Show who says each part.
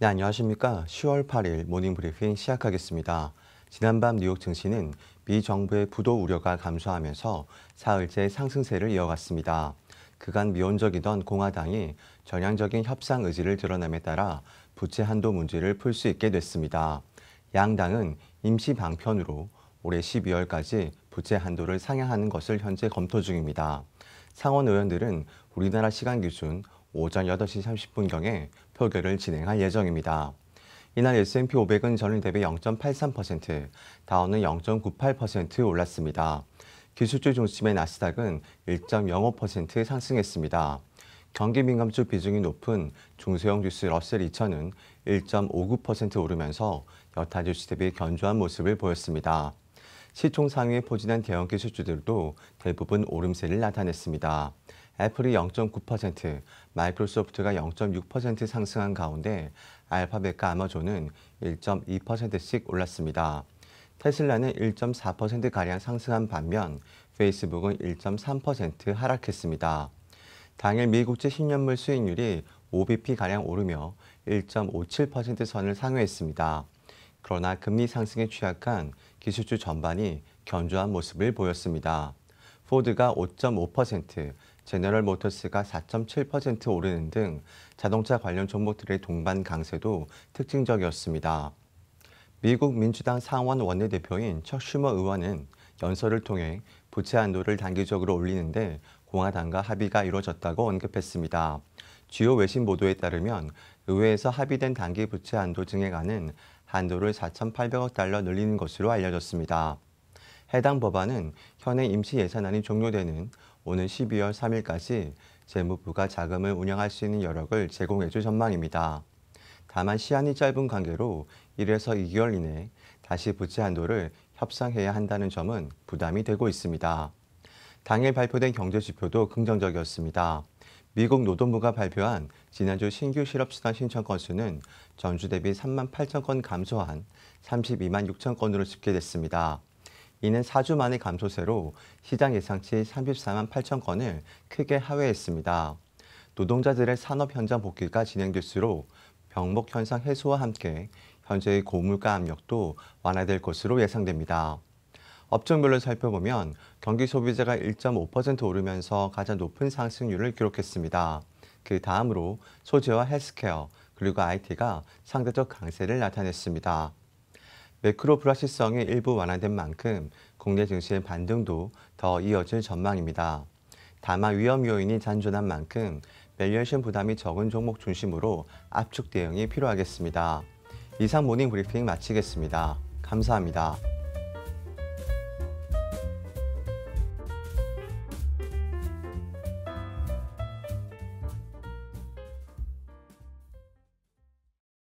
Speaker 1: 네, 안녕하십니까. 10월 8일 모닝 브리핑 시작하겠습니다. 지난밤 뉴욕 증시는 미 정부의 부도 우려가 감소하면서 사흘째 상승세를 이어갔습니다. 그간 미온적이던 공화당이 전향적인 협상 의지를 드러냄에 따라 부채 한도 문제를 풀 수 있게 됐습니다. 양당은 임시 방편으로 올해 12월까지 부채 한도를 상향하는 것을 현재 검토 중입니다. 상원 의원들은 우리나라 시간 기준 오전 8시 30분경에 표결을 진행할 예정입니다. 이날 S&P 500은 전일 대비 0.83%, 다우는 0.98% 올랐습니다. 기술주 중심의 나스닥은 1.05% 상승했습니다. 경기 민감주 비중이 높은 중소형 주스 러셀 2000은 1.59% 오르면서 여타 주시 대비 견조한 모습을 보였습니다. 시총 상위에 포진한 대형 기술주들도 대부분 오름세를 나타냈습니다. 애플이 0.9%, 마이크로소프트가 0.6% 상승한 가운데 알파벳과 아마존은 1.2%씩 올랐습니다. 테슬라는 1.4%가량 상승한 반면 페이스북은 1.3% 하락했습니다. 당일 미국채 10년물 수익률이 5BP가량 오르며 1.57% 선을 상회했습니다. 그러나 금리 상승에 취약한 기술주 전반이 견조한 모습을 보였습니다. 포드가 5.5%, 제너럴 모터스가 4.7% 오르는 등 자동차 관련 종목들의 동반 강세도 특징적이었습니다. 미국 민주당 상원 원내대표인 척 슈머 의원은 연설을 통해 부채 한도를 단기적으로 올리는데 공화당과 합의가 이루어졌다고 언급했습니다. 주요 외신 보도에 따르면 의회에서 합의된 단기 부채 한도 증액안은 한도를 4,800억 달러 늘리는 것으로 알려졌습니다. 해당 법안은 현행 임시 예산안이 종료되는 오는 12월 3일까지 재무부가 자금을 운영할 수 있는 여력을 제공해 줄 전망입니다. 다만 시한이 짧은 관계로 1에서 2개월 이내 다시 부채 한도를 협상해야 한다는 점은 부담이 되고 있습니다. 당일 발표된 경제지표도 긍정적이었습니다. 미국 노동부가 발표한 지난주 신규 실업수당 신청 건수는 전주 대비 3만 8천 건 감소한 32만 6천 건으로 집계됐습니다. 이는 4주 만의 감소세로 시장 예상치 34만 8천 건을 크게 하회했습니다. 노동자들의 산업 현장 복귀가 진행될수록 병목 현상 해소와 함께 현재의 고물가 압력도 완화될 것으로 예상됩니다. 업종별로 살펴보면 경기 소비자가 1.5% 오르면서 가장 높은 상승률을 기록했습니다. 그 다음으로 소재와 헬스케어 그리고 IT가 상대적 강세를 나타냈습니다. 매크로 불확실성이 일부 완화된 만큼 국내 증시의 반등도 더 이어질 전망입니다. 다만 위험 요인이 잔존한 만큼 밸류에이션 부담이 적은 종목 중심으로 압축 대응이 필요하겠습니다. 이상 모닝 브리핑 마치겠습니다. 감사합니다.